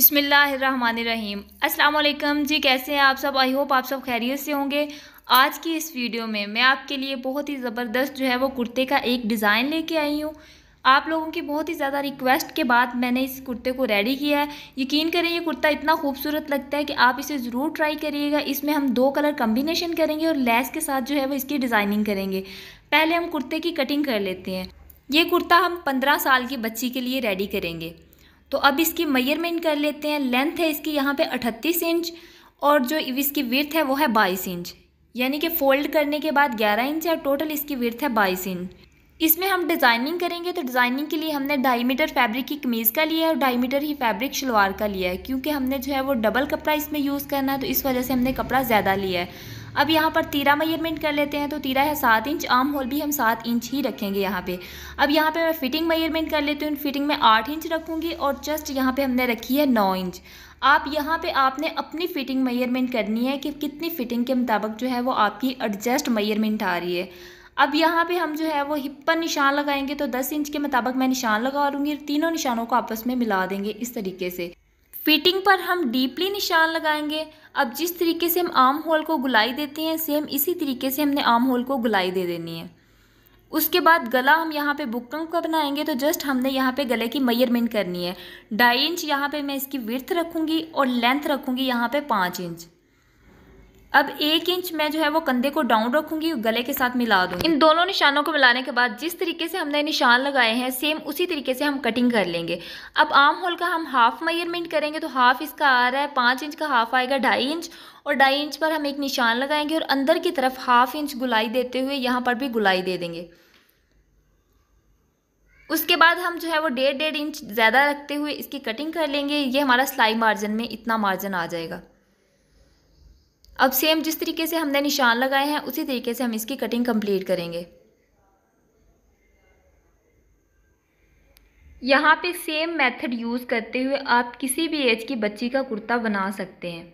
बिसमीम अल्लाम जी कैसे हैं आप सब आई होप आप सब खैरियत से होंगे आज की इस वीडियो में मैं आपके लिए बहुत ही ज़बरदस्त जो है वो कुर्ते का एक डिज़ाइन लेके आई हूँ आप लोगों की बहुत ही ज़्यादा रिक्वेस्ट के बाद मैंने इस कुर्ते को रेडी किया है यकीन करें ये कुर्ता इतना खूबसूरत लगता है कि आप इसे ज़रूर ट्राई करिएगा इसमें हम दो कलर कम्बिनेशन करेंगे और लेस के साथ जो है वो इसकी डिज़ाइनिंग करेंगे पहले हम कुर्ते की कटिंग कर लेते हैं ये कुर्ता हम पंद्रह साल की बच्ची के लिए रेडी करेंगे तो अब इसकी मेयरमेंट कर लेते हैं लेंथ है इसकी यहाँ पे 38 इंच और जो इसकी विर्थ है वो है 22 इंच यानी कि फोल्ड करने के बाद 11 इंच है और टोटल इसकी विर्थ है 22 इंच इसमें हम डिज़ाइनिंग करेंगे तो डिज़ाइनिंग के लिए हमने ढाई मीटर फैब्रिक की कमीज़ का लिया है और ढाई मीटर ही फैब्रिक शलवार का लिया है क्योंकि हमने जो है वो डबल कपड़ा इसमें यूज़ करना है तो इस वजह से हमने कपड़ा ज़्यादा लिया है अब यहाँ पर तीरा मेजरमेंट कर लेते हैं तो तीरा है सात इंच आम होल भी हम सात इंच ही रखेंगे यहाँ पे अब यहाँ पे मैं फिटिंग मेजरमेंट कर लेती हूँ फिटिंग में आठ इंच रखूँगी और जस्ट यहाँ पे हमने रखी है नौ इंच आप यहाँ पे आपने अपनी फ़िटिंग मेजरमेंट करनी है कि कितनी फ़िटिंग के मुताबिक जो है वो आपकी एडजस्ट मेजरमेंट आ रही है अब यहाँ पे हम जो है वो हिप पर निशान लगाएंगे तो 10 इंच के मुताबिक मैं निशान लगा लूँगी तीनों निशानों को आपस में मिला देंगे इस तरीके से फिटिंग पर हम डीपली निशान लगाएंगे अब जिस तरीके से हम आम होल को गुलाई देते हैं सेम इसी तरीके से हमने आम होल को गुलाई दे देनी है उसके बाद गला हम यहाँ पे बुकम का बनाएंगे तो जस्ट हमने यहाँ पे गले की मयरमेंट करनी है ढाई इंच यहाँ पे मैं इसकी विर्थ रखूँगी और लेंथ रखूँगी यहाँ पे पाँच इंच अब एक इंच मैं जो है वो कंधे को डाउन रखूंगी गले के साथ मिला दूंगी इन दोनों निशानों को मिलाने के बाद जिस तरीके से हमने निशान लगाए हैं सेम उसी तरीके से हम कटिंग कर लेंगे अब आम होल का हम हाफ मेजरमेंट करेंगे तो हाफ इसका आ रहा है पाँच इंच का हाफ आएगा ढाई इंच और ढाई इंच पर हम एक निशान लगाएंगे और अंदर की तरफ हाफ इंच गुलाई देते हुए यहाँ पर भी गुलाई दे देंगे उसके बाद हम जो है वो डेढ़ डेढ़ इंच ज़्यादा रखते हुए इसकी कटिंग कर लेंगे ये हमारा सिलाई मार्जिन में इतना मार्जिन आ जाएगा अब सेम जिस तरीके से हमने निशान लगाए हैं उसी तरीके से हम इसकी कटिंग कंप्लीट करेंगे यहाँ पे सेम मेथड यूज़ करते हुए आप किसी भी एज की बच्ची का कुर्ता बना सकते हैं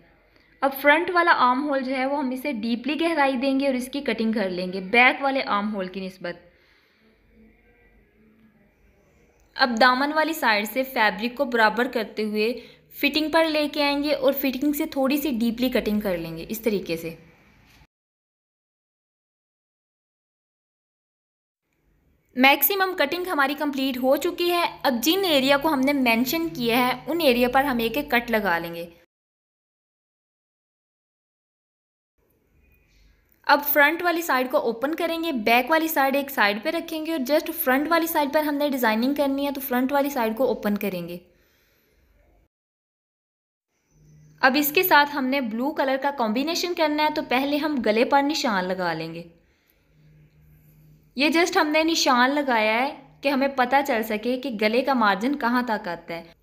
अब फ्रंट वाला आर्म होल जो है वो हम इसे डीपली गहराई देंगे और इसकी कटिंग कर लेंगे बैक वाले आर्म होल की नस्बत अब दामन वाली साइड से फैब्रिक को बराबर करते हुए फिटिंग पर लेके आएंगे और फिटिंग से थोड़ी सी डीपली कटिंग कर लेंगे इस तरीके से मैक्सिमम कटिंग हमारी कंप्लीट हो चुकी है अब जिन एरिया को हमने मेंशन किया है उन एरिया पर हम एक एक कट लगा लेंगे अब फ्रंट वाली साइड को ओपन करेंगे बैक वाली साइड एक साइड पे रखेंगे और जस्ट फ्रंट वाली साइड पर हमने डिज़ाइनिंग करनी है तो फ्रंट वाली साइड को ओपन करेंगे अब इसके साथ हमने ब्लू कलर का कॉम्बिनेशन करना है तो पहले हम गले पर निशान लगा लेंगे ये जस्ट हमने निशान लगाया है कि हमें पता चल सके कि गले का मार्जिन कहाँ तक आता है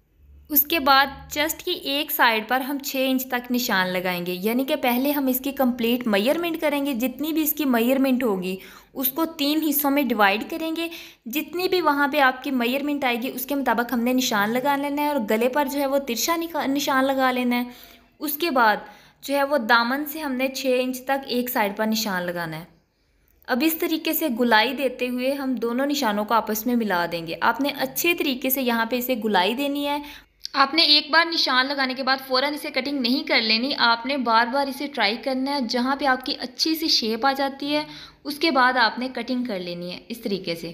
उसके बाद चेस्ट की एक साइड पर हम छः इंच तक निशान लगाएंगे यानी कि पहले हम इसकी कंप्लीट मयरमेंट करेंगे जितनी भी इसकी मयरमेंट होगी उसको तीन हिस्सों में डिवाइड करेंगे जितनी भी वहाँ पे आपकी मयरमेंट आएगी उसके मुताबिक हमने निशान लगा लेना है और गले पर जो है वो तिरछा निशान लगा लेना है उसके बाद जो है वो दामन से हमने छः इंच तक एक साइड पर निशान लगाना है अब इस तरीके से गुलाई देते हुए हम दोनों निशानों को आपस में मिला देंगे आपने अच्छे तरीके से यहाँ पे इसे गुलाई देनी है आपने एक बार निशान लगाने के बाद फ़ौरन इसे कटिंग नहीं कर लेनी आपने बार बार इसे ट्राई करना है जहाँ पे आपकी अच्छी सी शेप आ जाती है उसके बाद आपने कटिंग कर लेनी है इस तरीके से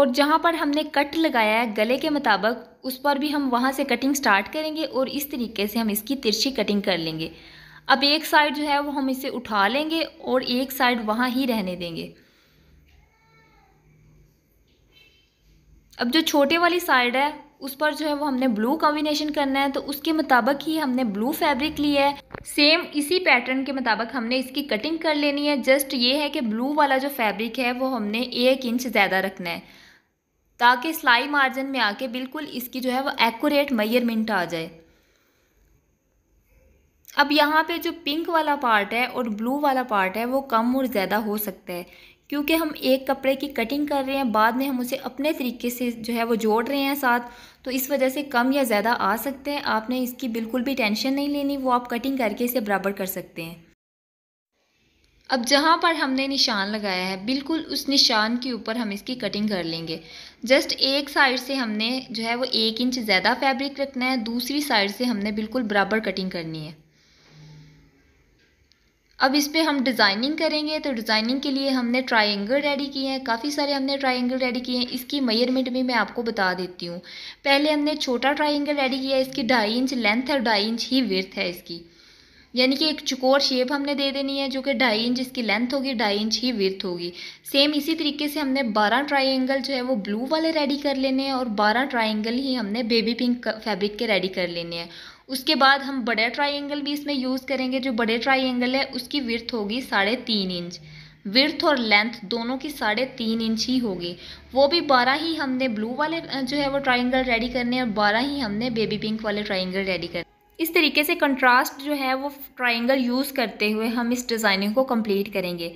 और जहाँ पर हमने कट लगाया है गले के मुताबिक उस पर भी हम वहाँ से कटिंग स्टार्ट करेंगे और इस तरीके से हम इसकी तिरछी कटिंग कर लेंगे अब एक साइड जो है वो हम इसे उठा लेंगे और एक साइड वहाँ ही रहने देंगे अब जो छोटे वाली साइड है उस पर जो है वो हमने ब्लू कॉम्बिनेशन करना है तो उसके मुताबिक ही हमने ब्लू फैब्रिक लिया है सेम इसी पैटर्न के मुताबिक हमने इसकी कटिंग कर लेनी है जस्ट ये है कि ब्लू वाला जो फैब्रिक है वो हमने एक इंच ज़्यादा रखना है ताकि सिलाई मार्जिन में आके बिल्कुल इसकी जो है वो एक्यूरेट मेयरमेंट आ जाए अब यहाँ पे जो पिंक वाला पार्ट है और ब्लू वाला पार्ट है वो कम और ज़्यादा हो सकता है क्योंकि हम एक कपड़े की कटिंग कर रहे हैं बाद में हम उसे अपने तरीके से जो है वो जोड़ रहे हैं साथ तो इस वजह से कम या ज़्यादा आ सकते हैं आपने इसकी बिल्कुल भी टेंशन नहीं लेनी वो आप कटिंग करके इसे बराबर कर सकते हैं अब जहाँ पर हमने निशान लगाया है बिल्कुल उस निशान के ऊपर हम इसकी कटिंग कर लेंगे जस्ट एक साइड से हमने जो है वो एक इंच ज़्यादा फैब्रिक रखना है दूसरी साइड से हमने बिल्कुल बराबर कटिंग करनी है अब इस पर हम डिज़ाइनिंग करेंगे तो डिज़ाइनिंग के लिए हमने ट्राइंगल रेडी किए हैं काफ़ी सारे हमने ट्राइंगल रेडी किए हैं इसकी मेयरमेंट भी मैं आपको बता देती हूँ पहले हमने छोटा ट्राइंगल रेडी किया है इसकी ढाई इंच लेंथ और ढाई इंच ही विर्थ है इसकी यानी कि एक चकोर शेप हमने दे देनी है जो कि ढाई इंच इसकी लेंथ होगी ढाई इंच ही विर्थ होगी सेम इसी तरीके से हमने बारह ट्राइंगल जो है वो ब्लू वाले रेडी कर लेने हैं और बारह ट्राइंगल ही हमने बेबी पिंक फैब्रिक के रेडी कर लेने हैं उसके बाद हम बड़े ट्राइंगल भी इसमें यूज़ करेंगे जो बड़े ट्राइंगल है उसकी विर्थ होगी साढ़े तीन इंच विर्थ और लेंथ दोनों की साढ़े तीन इंच ही होगी वो भी बारह ही हमने ब्लू वाले जो है वो ट्राइंगल रेडी करने और बारह ही हमने बेबी पिंक वाले ट्राइंगल रेडी करने इस तरीके से कंट्रास्ट जो है वो ट्राइंगल यूज़ करते हुए हम इस डिज़ाइनिंग को कम्प्लीट करेंगे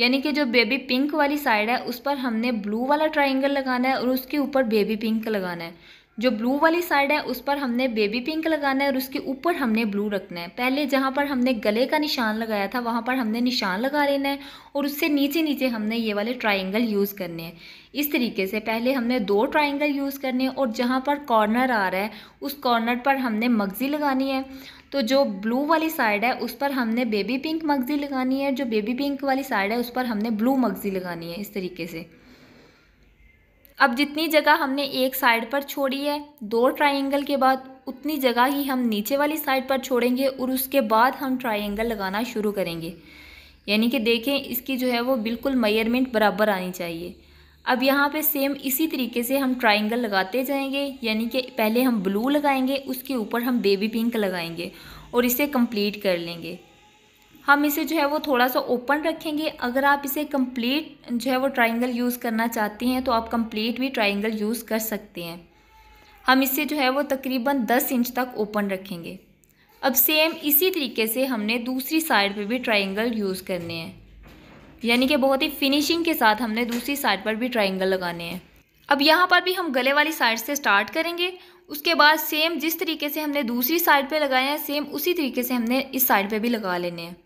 यानी कि जो बेबी पिंक वाली साइड है उस पर हमने ब्लू वाला ट्राइंगल लगाना है और उसके ऊपर बेबी पिंक लगाना है जो ब्लू वाली साइड है उस पर हमने बेबी पिंक लगाना है और उसके ऊपर हमने ब्लू रखना है पहले जहाँ पर हमने गले का निशान लगाया था वहाँ पर हमने निशान लगा लेना है और उससे नीचे नीचे हमने ये वाले ट्राइंगल यूज़ करने हैं इस तरीके से पहले हमने दो ट्राइंगल यूज़ करने हैं और जहाँ पर कॉर्नर आ रहा है उस कॉर्नर पर हमने मगज़ी लगानी है तो जो ब्लू वाली साइड है उस पर हमने बेबी पिंक मगज़ी लगानी है जो बेबी पिंक वाली साइड है उस पर हमने ब्लू मगज़ी लगानी है इस तरीके से अब जितनी जगह हमने एक साइड पर छोड़ी है दो ट्राइंगल के बाद उतनी जगह ही हम नीचे वाली साइड पर छोड़ेंगे और उसके बाद हम ट्राइंगल लगाना शुरू करेंगे यानी कि देखें इसकी जो है वो बिल्कुल मयरमेंट बराबर आनी चाहिए अब यहाँ पे सेम इसी तरीके से हम ट्राइंगल लगाते जाएंगे यानी कि पहले हम ब्लू लगाएंगे उसके ऊपर हम बेबी पिंक लगाएंगे और इसे कंप्लीट कर लेंगे हम इसे जो है वो थोड़ा सा ओपन रखेंगे अगर आप इसे कंप्लीट जो है वो ट्राइंगल यूज़ करना चाहते हैं तो आप कंप्लीट भी ट्राइंगल यूज़ कर सकते हैं हम इसे जो है वो तकरीबन दस इंच तक ओपन रखेंगे अब सेम इसी तरीके से हमने दूसरी साइड पे भी ट्राइंगल यूज़ करने हैं यानी कि बहुत ही फिनिशिंग के साथ हमने दूसरी साइड पर भी ट्राइंगल लगाने हैं अब यहाँ पर भी हम गले वाली साइड से स्टार्ट करेंगे उसके बाद सेम जिस तरीके से हमने दूसरी साइड पे लगाए हैं सेम उसी तरीके से हमने इस साइड पे भी लगा लेने हैं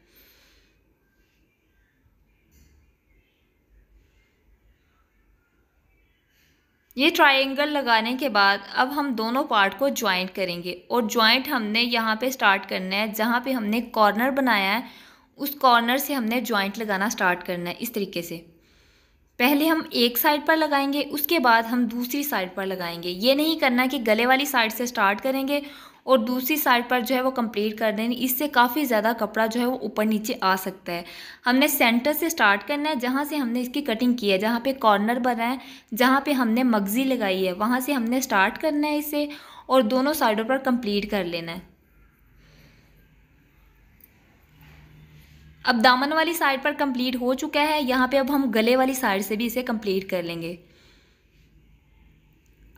ये ट्रायंगल लगाने के बाद अब हम दोनों पार्ट को ज्वाइंट करेंगे और ज्वाइंट हमने यहाँ पे स्टार्ट करना है जहाँ पे हमने कॉर्नर बनाया है उस कॉर्नर से हमने ज्वाइंट लगाना स्टार्ट करना है इस तरीके से पहले हम एक साइड पर लगाएंगे उसके बाद हम दूसरी साइड पर लगाएंगे ये नहीं करना कि गले वाली साइड से स्टार्ट करेंगे और दूसरी साइड पर जो है वो कंप्लीट कर देनी इससे काफ़ी ज़्यादा कपड़ा जो है वो ऊपर नीचे आ सकता है हमने सेंटर से स्टार्ट करना है जहाँ से हमने इसकी कटिंग की है जहाँ पे कॉर्नर बना है जहाँ पे हमने मगज़ी लगाई है वहाँ से हमने स्टार्ट करना है इसे और दोनों साइडों पर कंप्लीट कर लेना है अब दामन वाली साइड पर कंप्लीट हो चुका है यहाँ पे अब हम गले वाली साइड से भी इसे कंप्लीट कर लेंगे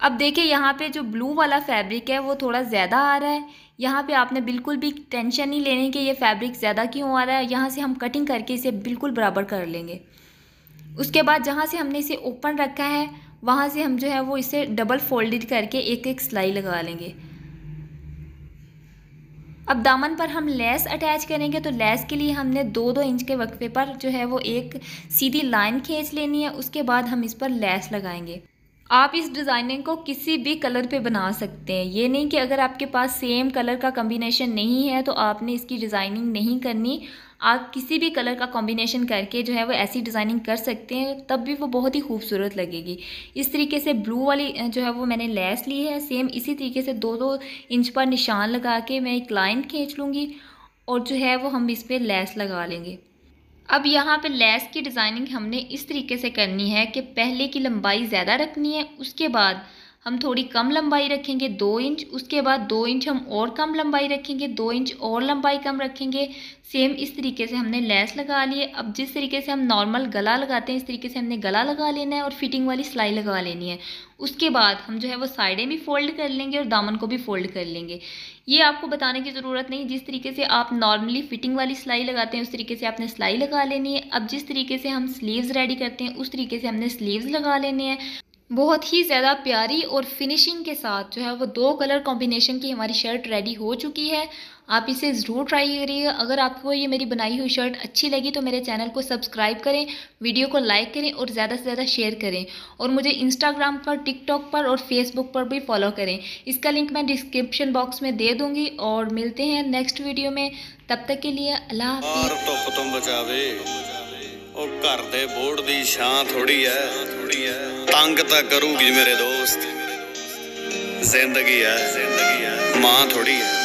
अब देखिए यहाँ पे जो ब्लू वाला फैब्रिक है वो थोड़ा ज़्यादा आ रहा है यहाँ पे आपने बिल्कुल भी टेंशन नहीं लेने कि ये फैब्रिक ज़्यादा क्यों आ रहा है यहाँ से हम कटिंग करके इसे बिल्कुल बराबर कर लेंगे उसके बाद जहाँ से हमने इसे ओपन रखा है वहाँ से हम जो है वो इसे डबल फोल्डेड करके एक एक सिलाई लगा लेंगे अब दामन पर हम लेस अटैच करेंगे तो लेस के लिए हमने दो दो इंच के वक्फे पर जो है वो एक सीधी लाइन खींच लेनी है उसके बाद हम इस पर लेस लगाएंगे आप इस डिज़ाइनिंग को किसी भी कलर पे बना सकते हैं ये नहीं कि अगर आपके पास सेम कलर का कॉम्बिनेशन नहीं है तो आपने इसकी डिज़ाइनिंग नहीं करनी आप किसी भी कलर का कॉम्बिनेशन करके जो है वो ऐसी डिज़ाइनिंग कर सकते हैं तब भी वो बहुत ही खूबसूरत लगेगी इस तरीके से ब्लू वाली जो है वो मैंने लेस ली है सेम इसी तरीके से दो दो इंच पर निशान लगा के मैं एक लाइन खींच लूँगी और जो है वो हम इस पर लेस लगा लेंगे अब यहाँ पे लेस की डिज़ाइनिंग हमने इस तरीके से करनी है कि पहले की लंबाई ज़्यादा रखनी है उसके बाद हम थोड़ी कम लंबाई रखेंगे दो इंच उसके बाद दो इंच हम और कम लंबाई रखेंगे दो इंच और लंबाई कम रखेंगे सेम इस तरीके से हमने लेस लगा लिए अब जिस तरीके से हम नॉर्मल गला लगाते हैं इस तरीके से हमने गला लगा लेना है और फिटिंग वाली सिलाई लगा लेनी है उसके बाद हम जो है वो साइडें भी फोल्ड कर लेंगे और दामन को भी फोल्ड कर लेंगे ये आपको बताने की ज़रूरत नहीं जिस तरीके से आप नॉर्मली फिटिंग वाली सिलाई लगाते हैं उस तरीके से आपने सिलाई लगा लेनी है अब जिस तरीके से हम स्लीव्स रेडी करते हैं उस तरीके से हमने स्लीव्स लगा लेने हैं बहुत ही ज़्यादा प्यारी और फिनिशिंग के साथ जो है वो दो कलर कॉम्बिनेशन की हमारी शर्ट रेडी हो चुकी है आप इसे ज़रूर ट्राई करिए अगर आपको ये मेरी बनाई हुई शर्ट अच्छी लगी तो मेरे चैनल को सब्सक्राइब करें वीडियो को लाइक करें और ज़्यादा से ज़्यादा शेयर करें और मुझे इंस्टाग्राम पर टिकटॉक पर और फेसबुक पर भी फॉलो करें इसका लिंक मैं डिस्क्रिप्शन बॉक्स में दे दूँगी और मिलते हैं नेक्स्ट वीडियो में तब तक के लिए अल्लाह तो और घर बोर्ड की छां थोड़ी है थोड़ी है तंग तो करूगी मेरे दोस्त जिंदगी है जिंदगी है मां थोड़ी है